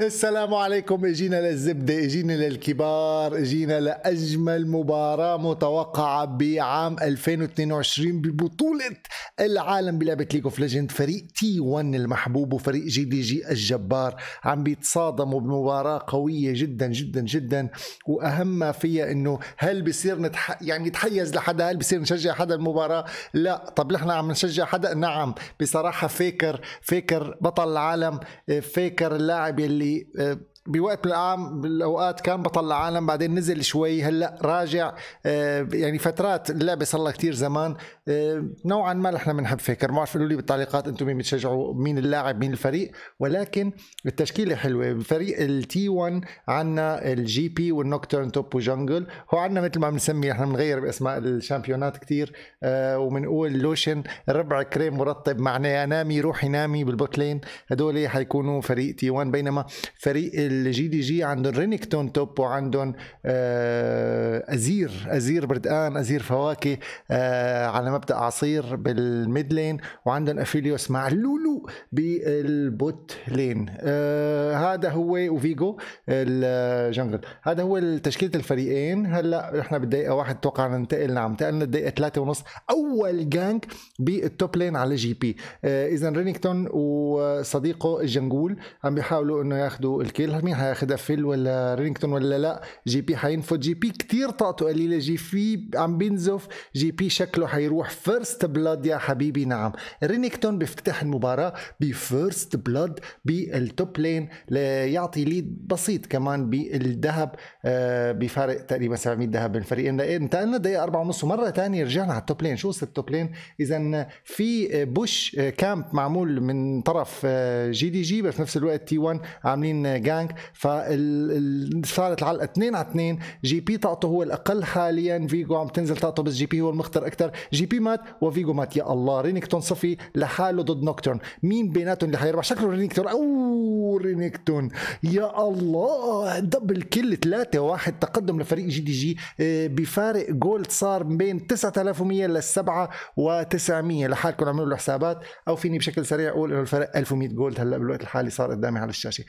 السلام عليكم اجينا للزبده اجينا للكبار اجينا لاجمل مباراه متوقعه بعام 2022 ببطوله العالم بلعبه ليج اوف ليجند فريق تي 1 المحبوب وفريق جي دي جي الجبار عم بيتصادموا بمباراه قويه جدا جدا جدا واهم ما فيها انه هل بصير نتح... يعني نتحيز لحدا هل بصير نشجع حدا المباراه لا طب نحن عم نشجع حدا نعم بصراحه فيكر فيكر بطل العالم فيكر اللاعب اللي irgendwie äh, بوقت من الأعام بالاوقات كان بطل العالم بعدين نزل شوي هلا راجع آه، يعني فترات اللعبه صار لها كثير زمان آه، نوعا ما نحن بنحب فكر ما بعرف قولوا لي بالتعليقات انتم مين بتشجعوا مين اللاعب مين الفريق ولكن التشكيله حلوه فريق التي 1 عندنا الجي بي والنوكترن توب وجنجل هو عندنا مثل ما بنسمي نحن بنغير باسماء الشامبيونات كثير آه، وبنقول لوشن ربع كريم مرطب معناه نامي روحي نامي بالبوكلين هدول حيكونوا فريق تي 1 بينما فريق ال الجي دي جي عندهم رينكتون توب وعندهم آه، ازير ازير بردقان ازير فواكه آه، على مبدا عصير بالميد لين وعندهم افيليوس مع لولو بالبوت لين آه، هذا هو وفيجو الجنغل هذا هو تشكيله الفريقين هلا نحن بالدقيقه واحد توقع ننتقل نعم انتقلنا الدقيقه ثلاثة ونص اول جانك بالتوب لين على جي بي اذا رينكتون وصديقه الجنغول عم بيحاولوا انه ياخذوا الكيل مش مين حياخدها فيل ولا رينجتون ولا لا جي بي حينفض جي بي كتير طاقته قليله جي بي عم بينزف جي بي شكله حيروح فيرست بلاد يا حبيبي نعم رينجتون بيفتتح المباراه بفيرست بلاد بالتوب لين ليعطي ليد بسيط كمان بالذهب آه، بفارق تقريبا 700 ذهب بين الفريقين إيه، انتقلنا دقيقه 4 ونص ومره ثانيه رجعنا على التوب لين شو قصة التوب لين اذا في بوش كامب آه، معمول من طرف آه، جي دي جي بس نفس الوقت تي 1 عاملين جانج بانك فصارت العلقه 2 على 2 جي بي طاقته هو الاقل حاليا فيجو عم تنزل طاقته بس جي بي هو المخطر اكثر جي بي مات وفيجو مات يا الله رينيكتون صفي لحاله ضد نوكتورن مين بيناتهم اللي حيربح شكله رينيكتون او رينيكتون يا الله دبل كل 3 1 تقدم لفريق جي دي جي آه، بفارق جولد صار بين 9100 لل 7900 لحالكم اعملوا له حسابات او فيني بشكل سريع اقول انه الفرق 1100 جولد هلا بالوقت الحالي صار قدامي على الشاشه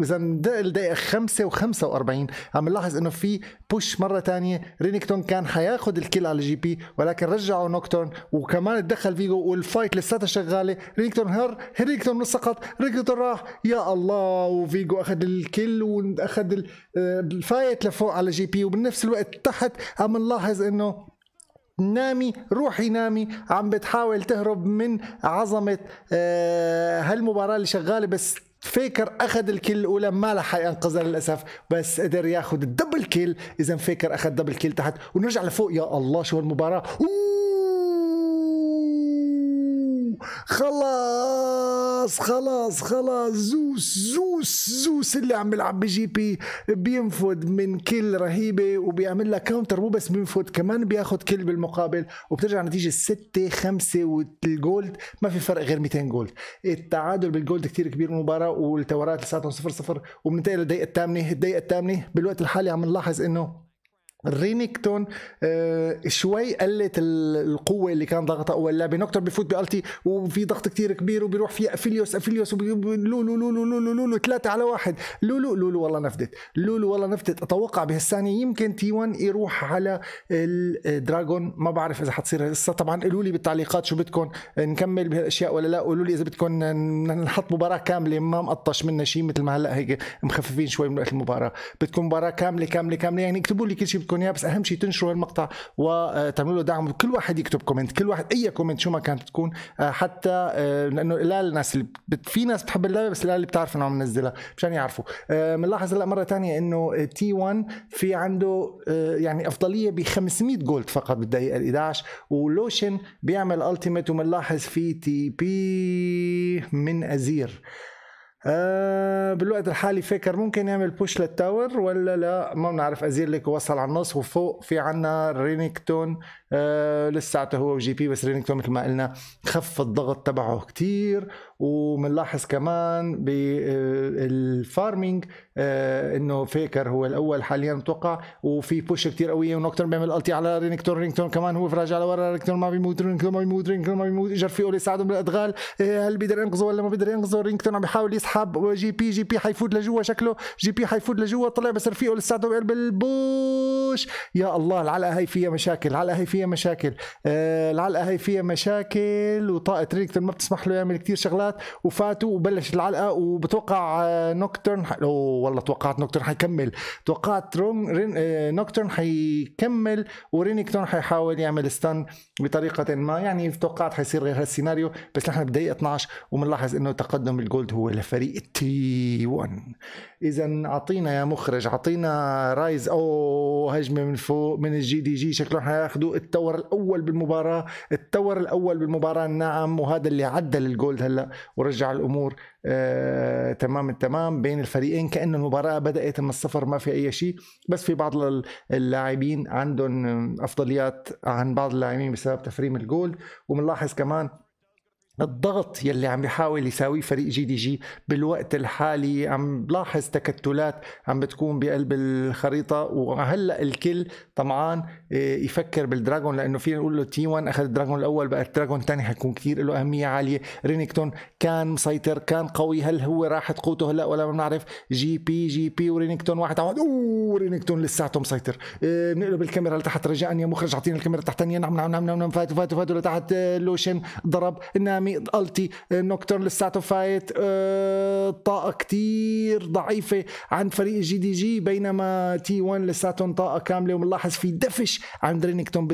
اذا الدقيقه 5 و45 عم نلاحظ انه في بوش مره ثانيه رينيكتون كان حياخد الكل على الجي بي ولكن رجعوا نوكتورن وكمان تدخل فيجو والفايت لساتها شغاله رينيكتون هر رينيكتون سقط رينيكتون راح يا الله وفيجو اخذ الكل واخذ الفايت آه، لفوق على جي بي وبنفس الوقت تحت عم نلاحظ انه نامي روحي نامي عم بتحاول تهرب من عظمة آه، هالمباراة اللي شغالة بس فيكر اخذ الكل الاولى ما لحق ينقذها للاسف بس قدر ياخذ الدبل كيل اذا فيكر اخذ دبل كيل تحت ونرجع لفوق يا الله شو هالمباراه خلاص خلاص خلاص خلاص زوس زوس زوس اللي عم بيلعب بجي بي بينفد من كل رهيبه وبيعمل لها كاونتر مو بس بينفد كمان بياخذ كل بالمقابل وبترجع نتيجه 6 5 والجولد ما في فرق غير 200 جولد التعادل بالجولد كثير كبير بالمباراه والتورات لساتهم 0 0 وبننتقل للدقيقه الثامنه الدقيقه الثامنه بالوقت الحالي عم نلاحظ انه رينيكتون آه شوي قلت القوه اللي كان ضغطها اول لعبه نوكتر بفوت بالتي وفي ضغط كتير كبير وبيروح فيها افيليوس افيليوس لولو لولو لولو لولو ثلاثه على واحد لولو لولو والله نفدت لولو والله نفدت اتوقع بهالثانيه يمكن تي 1 يروح على الدراجون آه، ما بعرف اذا حتصير هالقصة طبعا قولوا لي بالتعليقات شو بدكم نكمل بهالاشياء ولا لا قولوا لي اذا بدكم نحط مباراه كامله ما مقطش منا شيء مثل ما هلا هيك مخففين شوي من وقت المباراه بدكم مباراه كامله كامله كامله يعني اكتبوا لي كل شيء لكم اياه بس اهم شيء تنشروا المقطع وتعملوا له دعم كل واحد يكتب كومنت كل واحد اي كومنت شو ما كانت تكون آه، حتى آه، لانه لا الناس اللي بت... في ناس بتحب اللعبه بس لا اللي بتعرف انه عم ننزلها مشان يعرفوا بنلاحظ آه، هلا مره ثانيه انه تي 1 في عنده يعني افضليه ب 500 جولد فقط بالدقيقه ال 11 ولوشن بيعمل التيميت وبنلاحظ في تي بي من ازير آه بالوقت الحالي فكر ممكن يعمل بوش للتاور ولا لا ما بنعرف ازير لك وصل على النص وفوق في عنا رينيكتون آه، لساته هو وجي بي بس رينجتون مثل ما قلنا خف الضغط تبعه كتير ومنلاحظ كمان بالفارمينج آه، آه، انه فيكر هو الاول حاليا متوقع وفي بوش كتير قويه ونوكتر بيعمل التي على رينجتون رينجتون كمان هو على لورا رينجتون ما بيموت رينجتون ما بيموت رينجتون ما بيموت اجر فيه يساعدهم بالادغال إيه، هل بيقدر ينقذه ولا ما بيقدر ينقذه رينجتون عم بيحاول يسحب جي بي جي بي حيفوت لجوا شكله جي بي حيفوت لجوا طلع بس رفيقه لساته بالبوش يا الله العلقه هي فيها مشاكل العلقه هي فيها فيها مشاكل العلقه آه، هي فيها مشاكل وطاقه ريكتر ما بتسمح له يعمل كثير شغلات وفاتوا وبلشت العلقه وبتوقع آه، نوكترن ح... والله توقعت نوكترن حيكمل توقعت رون رين... آه، نوكترن حيكمل ورينيكتون حيحاول يعمل ستان بطريقه ما يعني توقعت حيصير غير هالسيناريو بس نحن بدقيقه 12 وبنلاحظ انه تقدم الجولد هو لفريق تي 1 اذا اعطينا يا مخرج اعطينا رايز او هجمه من فوق من الجي دي جي شكلهم حياخذوا التور الاول بالمباراه التور الاول بالمباراه الناعم وهذا اللي عدل الجولد هلا ورجع الامور آه تمام التمام بين الفريقين كأن المباراة بدأت من الصفر ما في أي شيء بس في بعض اللاعبين عندهم أفضليات عن بعض اللاعبين بسبب تفريم الجول وبنلاحظ كمان الضغط يلي عم يحاول يساويه فريق جي دي جي بالوقت الحالي عم بلاحظ تكتلات عم بتكون بقلب الخريطه وهلا الكل طمعان آه، يفكر بالدراجون لانه فينا نقول له تي 1 اخذ الدراجون الاول بقى الدراجون الثاني حيكون كثير له اهميه عاليه رينيكتون كان مسيطر كان قوي هل هو راحت قوته هلا ولا ما بنعرف جي بي جي بي ورينيكتون واحد واحد اوه رينيكتون لساته مسيطر آه، بنقلب الكاميرا لتحت رجاء يا مخرج اعطينا الكاميرا تحت نعم نعم نعم نعم فاتوا فاتوا فاتوا لتحت آه، لوشن ضرب نامي يعني التي آه، لساته فايت آه، طاقه كتير ضعيفه عند فريق جي دي جي بينما تي 1 لساتهم طاقه كامله وملاحظ في دفش عند رينكتون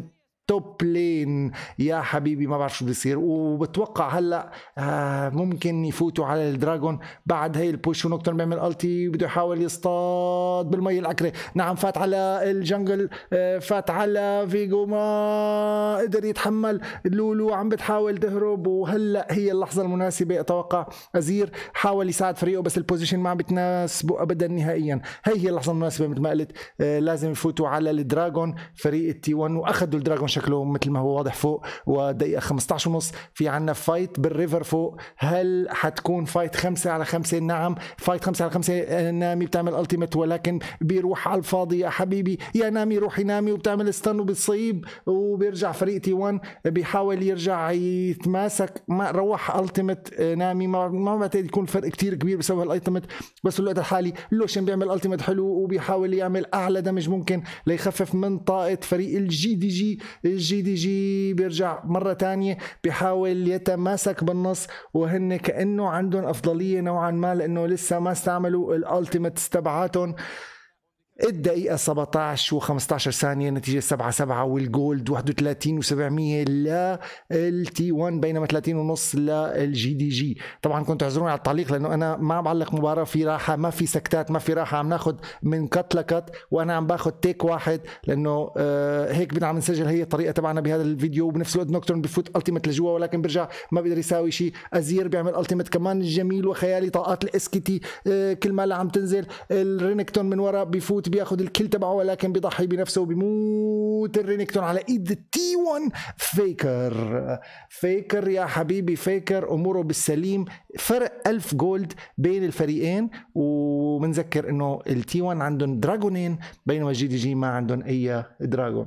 توب لين يا حبيبي ما بعرف شو بصير وبتوقع هلا آه ممكن يفوتوا على الدراجون بعد هي البوش ونكتر بيعمل التي بده يحاول يصطاد بالمي الاكره نعم فات على الجنجل آه، فات على فيجو ما قدر يتحمل لولو عم بتحاول تهرب وهلا هي اللحظه المناسبه اتوقع ازير حاول يساعد فريقه بس البوزيشن ما عم بتناسبه ابدا نهائيا هي هي اللحظه المناسبه مثل ما قلت آه، لازم يفوتوا على الدراجون فريق التي 1 واخذوا الدراجون شكله مثل ما هو واضح فوق ودقيقه 15 ونص في عنا فايت بالريفر فوق هل حتكون فايت 5 على 5 نعم فايت 5 على 5 آه، نامي بتعمل التيمت ولكن بيروح على الفاضي يا حبيبي يا نامي روحي نامي وبتعمل استن وبتصيب وبيرجع فريق تي 1 بيحاول يرجع يتماسك ما روح التيمت آه، نامي ما بعتقد يكون فرق كتير كبير بسبب الالتيمت بس بالوقت الحالي لوشن بيعمل التيمت حلو وبيحاول يعمل اعلى دمج ممكن ليخفف من طاقه فريق الجي دي جي الجي دي جي بيرجع مره تانية بيحاول يتماسك بالنص وهن كانه عندهم افضليه نوعا ما لانه لسه ما استعملوا الألتيمت تبعاتهم الدقيقة 17 و15 ثانية نتيجة 7 7 والجولد 31 و700 للتي 1 بينما 30 ونص للجي دي جي، طبعا كنت اعذروني على التعليق لأنه أنا ما عم بعلق مباراة في راحة، ما في سكتات، ما في راحة، عم ناخذ من كت لكت وأنا عم باخذ تيك واحد لأنه آه، هيك هيك عم نسجل هي الطريقة تبعنا بهذا الفيديو وبنفس الوقت نوكتورن بفوت التيمت لجوا ولكن برجع ما بيقدر يساوي شيء، أزير بيعمل التيمت كمان جميل وخيالي طاقات الاس آه، كي تي كل ما عم تنزل الرينكتون من ورا بفوت الروت بياخد الكل تبعه ولكن بيضحي بنفسه وبيموت الرينكتون على ايد التي 1 فيكر فيكر يا حبيبي فيكر اموره بالسليم فرق 1000 جولد بين الفريقين وبنذكر انه التي 1 عندهم دراجونين بينما جي دي جي ما عندهم اي دراجون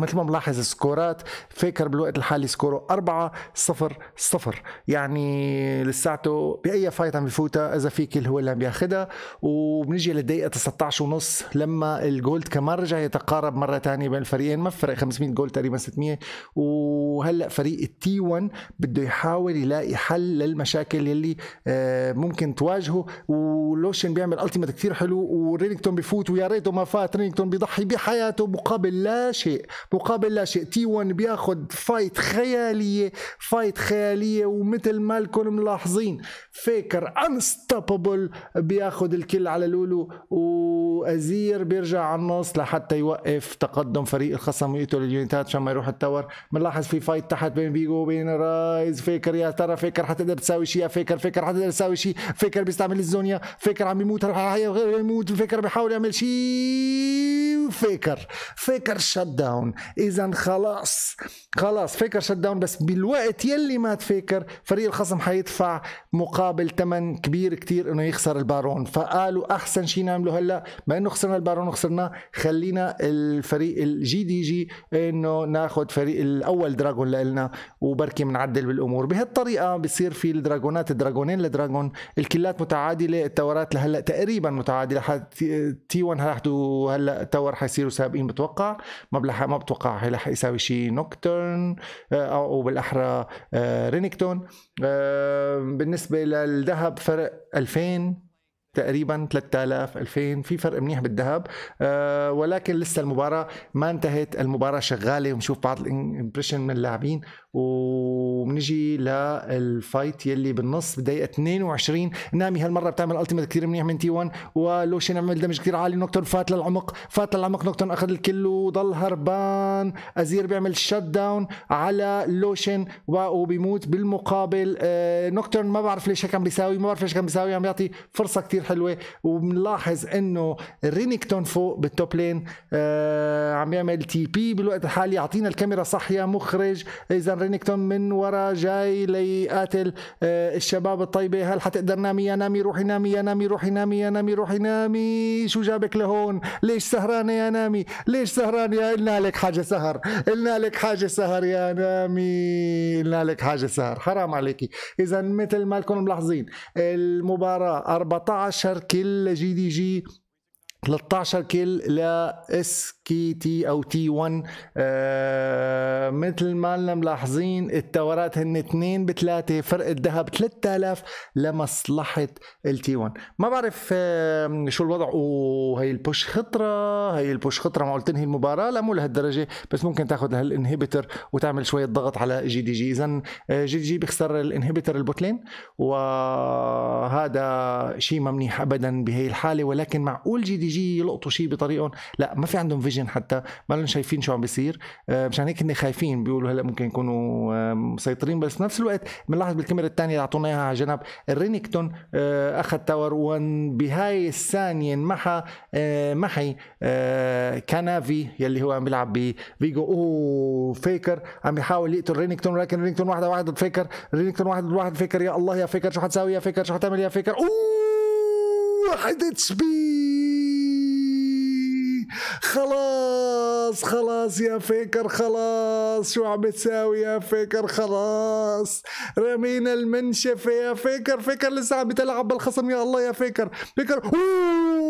مثل ما ملاحظ السكورات فاكر بالوقت الحالي سكوره 4 0 0 يعني لساته باي فايت عم بفوتها اذا في كل هو اللي عم بياخذها وبنجي للدقيقه 19 ونص لما الجولد كمان رجع يتقارب مره ثانيه بين الفريقين ما فرق 500 جولد تقريبا 600 وهلا فريق التي 1 بده يحاول يلاقي حل للمشاكل اللي آه، ممكن تواجهه ولوشن بيعمل التيمت كثير حلو ورينينغتون بفوت ويا ريته ما فات رينينغتون بيضحي بحياته مقابل لا شيء مقابل لا شيء تي 1 بياخذ فايت خياليه فايت خياليه ومثل ما لكم ملاحظين فيكر انستوببل بياخذ الكل على لولو وازير بيرجع على النص لحتى يوقف تقدم فريق الخصم ويقتل اليونتات عشان ما يروح التور بنلاحظ في فايت تحت بين بيجو وبين رايز فيكر يا ترى فيكر حتقدر تساوي شيء يا فيكر فيكر حتقدر تساوي شيء فيكر بيستعمل الزونيا فيكر عم يموت يموت فيكر بيحاول يعمل شيء فيكر فيكر شت داون اذا خلاص خلاص فيكر شت داون بس بالوقت يلي ما تفكر فريق الخصم حيدفع مقابل ثمن كبير كتير انه يخسر البارون فقالوا احسن شيء نعمله هلا ما انه خسرنا البارون وخسرناه خلينا الفريق الجي دي جي انه ناخذ فريق الاول دراجون لنا وبركي بنعدل بالامور بهالطريقه بصير في الدراجونات الدراجونين لدراجون الكلات متعادله التورات لهلا تقريبا متعادله تي 1 هلا تور حيصيروا سابقين بتوقع ما ما اتوقع رح يساوي شيء نوكترن آه، او بالاحرى آه، رينكتون آه، بالنسبه للذهب فرق 2000 تقريبا 3000 2000 في فرق منيح بالذهب ولكن لسه المباراه ما انتهت المباراه شغاله ونشوف بعض الامبريشن من اللاعبين وبنجي للفايت يلي بالنص بدقيقه 22 نامي هالمره بتعمل التيمت كثير منيح من تي 1 ولوشن عمل دمج كثير عالي نوكتون فات للعمق فات للعمق نوكتون اخذ الكل وضل هربان ازير بيعمل شت داون على لوشن وبيموت بالمقابل آه، نوكتون ما بعرف ليش هيك عم بيساوي ما بعرف ليش عم بيساوي عم يعطي فرصه كثير حلوه وبنلاحظ انه رينيكتون فوق بالتوب لين آه، عم يعمل تي بي بالوقت الحالي يعطينا الكاميرا صح يا مخرج اذا رينيكتون من ورا جاي لي ليقاتل آه، الشباب الطيبه هل حتقدر نامي يا نامي روحي نامي يا نامي روحي نامي يا نامي روحي نامي شو جابك لهون ليش سهرانه يا نامي ليش سهرانه يا قلنا لك حاجه سهر قلنا لك حاجه سهر يا نامي قلنا لك حاجه سهر حرام عليكي اذا مثل ما لكم ملاحظين المباراه 14 كل لجي دي جي 13 كل لاس كي تي او تي 1 آه مثل ما لنا ملاحظين التورات هن 2 بثلاثه فرق الذهب 3000 لمصلحه التي 1 ما بعرف آه شو الوضع وهي البوش خطره هي البوش خطره معقول تنهي المباراه لا مو لهالدرجه بس ممكن تاخذ هالانهبيتر وتعمل شويه ضغط على جي دي جي اذا جي دي جي بيخسر الانهبيتر البوتلين وهذا شيء ما منيح ابدا بهي الحاله ولكن معقول جي دي جي يلقطوا شيء بطريقهم لا ما في عندهم فيجن الاكسجين حتى ما شايفين شو عم بيصير آه، مشان هيك هن خايفين بيقولوا هلا ممكن يكونوا آه، مسيطرين بس نفس الوقت بنلاحظ بالكاميرا الثانيه اللي اعطونا اياها على جنب رينيكتون آه، اخذ تاور 1 بهاي الثانيه انمحى محي كانافي يلي هو عم بيلعب بفيجو اوه فيكر عم بيحاول يقتل رينيكتون ولكن رينيكتون واحد ضد فيكر رينيكتون واحد واحد فيكر يا الله يا فيكر شو حتساوي يا فيكر شو حتعمل يا فيكر اوه واحد اتش بي خلاص خلاص يا فيكر خلاص شو عم تساوي يا فيكر خلاص رمينا المنشفة يا فيكر فيكر لسه عم بتلعب بالخصم يا الله يا فيكر فيكر أوه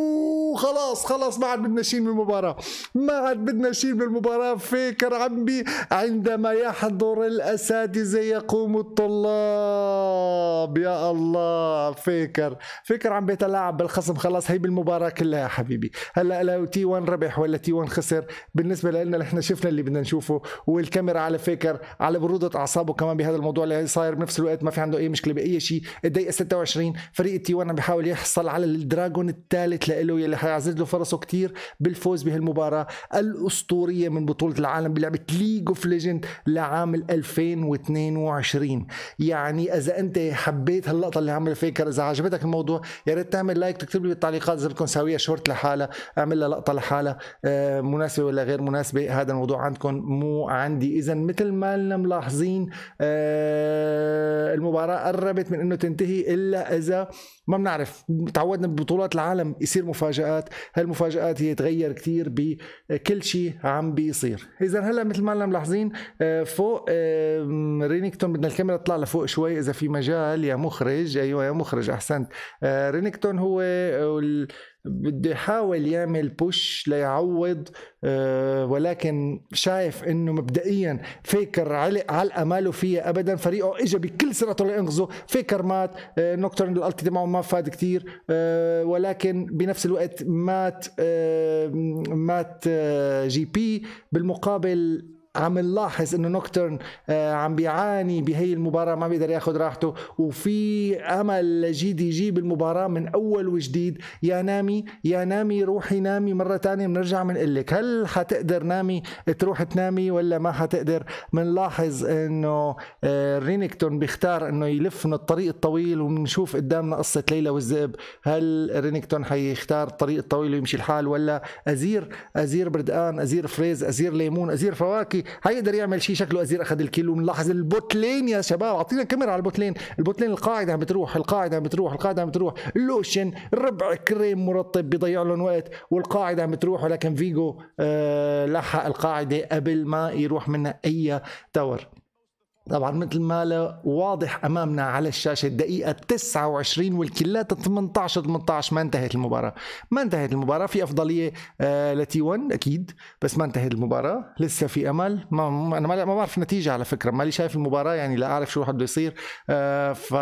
وخلاص خلاص ما عاد بدنا شيء من المباراه ما عاد بدنا شيء من المباراه فيكر عمي عندما يحضر الاساتذه يقوم الطلاب يا الله فيكر فيكر عم بيتلاعب بالخصم خلاص هي بالمباراه كلها يا حبيبي هلا لو تي 1 ربح ولا تي 1 خسر بالنسبه لنا نحن شفنا اللي بدنا نشوفه والكاميرا على فيكر على بروده اعصابه كمان بهذا الموضوع اللي صاير بنفس الوقت ما في عنده اي مشكله باي شيء الدقيقه 26 فريق تي 1 عم بيحاول يحصل على الدراجون الثالث لإله يلي حيعزز له فرصه كتير بالفوز بهالمباراه الاسطوريه من بطوله العالم بلعبه ليج اوف ليجند لعام 2022 يعني اذا انت حبيت هاللقطه اللي عمل فيكر اذا عجبتك الموضوع يا ريت تعمل لايك تكتب لي بالتعليقات اذا بدكم ساويها شورت لحالها اعمل لها لقطه لحالها آه، مناسبه ولا غير مناسبه هذا الموضوع عندكم مو عندي اذا مثل ما لنا ملاحظين آه، المباراه قربت من انه تنتهي الا اذا ما بنعرف تعودنا ببطولات العالم يصير مفاجآت هالمفاجآت هي تغير كثير بكل شيء عم بيصير اذا هلا مثل ما ملاحظين آه، فوق آه، رينيكتون بدنا الكاميرا تطلع لفوق شوي اذا في مجال يا مخرج ايوه يا مخرج احسنت آه، رينيكتون هو بده يحاول يعمل بوش ليعوض آه، ولكن شايف انه مبدئيا فيكر علق علقه ماله فيها ابدا فريقه اجى بكل سرعته لينقذه فيكر مات أه نوكترن الالتي تبعه ما فاد كثير آه، ولكن بنفس الوقت مات آه، مات جي بي بالمقابل عم نلاحظ انه نوكترن آه، عم بيعاني بهي المباراه ما بيقدر ياخذ راحته وفي امل لجيد يجيب المباراه من اول وجديد يا نامي يا نامي روحي نامي مره تانية بنرجع بنقول لك هل حتقدر نامي تروح تنامي ولا ما حتقدر بنلاحظ انه آه، رينكتون بيختار انه يلف من الطريق الطويل وبنشوف قدامنا قصه ليلى والذئب هل رينكتون حيختار الطريق الطويل ويمشي الحال ولا ازير ازير بردقان ازير فريز ازير ليمون ازير فواكه اخي هيقدر يعمل شيء شكله ازير اخذ الكيلو بنلاحظ البوتلين يا شباب اعطينا كاميرا على البوتلين البوتلين القاعده عم بتروح القاعده عم بتروح القاعده عم بتروح اللوشن ربع كريم مرطب بيضيع لهم وقت والقاعده عم بتروح ولكن فيجو آه لحق القاعده قبل ما يروح منها اي تاور طبعا مثل ما واضح امامنا على الشاشه الدقيقه 29 والكلات 18 18 ما انتهت المباراه ما انتهت المباراه في افضليه آه لتي 1 اكيد بس ما انتهت المباراه لسه في امل ما انا ما, ما بعرف النتيجه على فكره مالي شايف المباراه يعني لا اعرف شو حد يصير آه ف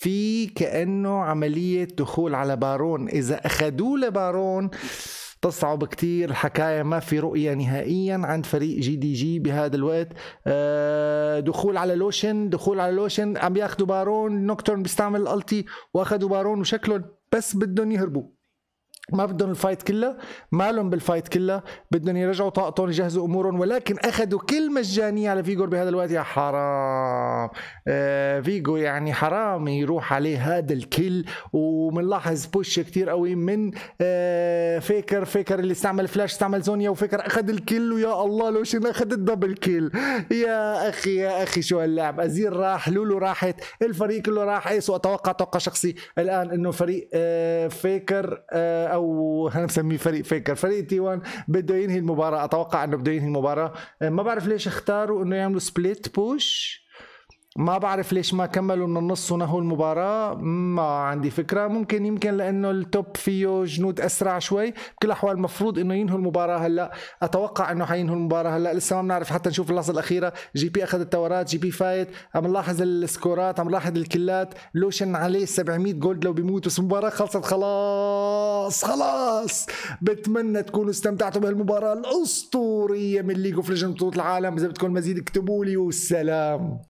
في كانه عمليه دخول على بارون اذا اخذوه لبارون تصعب كتير الحكاية ما في رؤية نهائيا عند فريق جي دي جي بهذا الوقت آه، دخول على لوشن دخول على لوشن عم ياخدوا بارون نوكتورن بيستعمل الالتي واخدوا بارون وشكلهم بس بدهم يهربوا ما بدهم الفايت كله مالهم بالفايت كله بدهم يرجعوا طاقتهم يجهزوا امورهم ولكن اخذوا كل مجانيه على فيجور بهذا الوقت يا حرام آه فيجو يعني حرام يروح عليه هذا الكل ومنلاحظ بوش كتير قوي من آه فيكر فيكر اللي استعمل فلاش استعمل زونيا وفيكر اخذ الكل ويا الله لو شنو اخذ الدبل كل يا اخي يا اخي شو هاللعب ازير راح لولو راحت الفريق كله راح ايس واتوقع توقع شخصي الان انه فريق آه فيكر آه او هنسميه فريق فيكر فريق تي 1 بده ينهي المباراه اتوقع انه بده ينهي المباراه ما بعرف ليش اختاروا انه يعملوا سبليت بوش ما بعرف ليش ما كملوا من النص ونهوا المباراة ما عندي فكرة ممكن يمكن لأنه التوب فيه جنود أسرع شوي بكل الأحوال المفروض أنه ينهوا المباراة هلأ أتوقع أنه حينهوا المباراة هلأ لسه ما بنعرف حتى نشوف اللحظة الأخيرة جي بي أخذ التورات جي بي فايت عم نلاحظ السكورات عم نلاحظ الكلات لوشن عليه 700 جولد لو بيموت بس المباراة خلصت خلاص خلاص بتمنى تكونوا استمتعتوا بهالمباراة الأسطورية من ليج اوف ليجند بطولة العالم إذا بدكم مزيد اكتبوا لي والسلام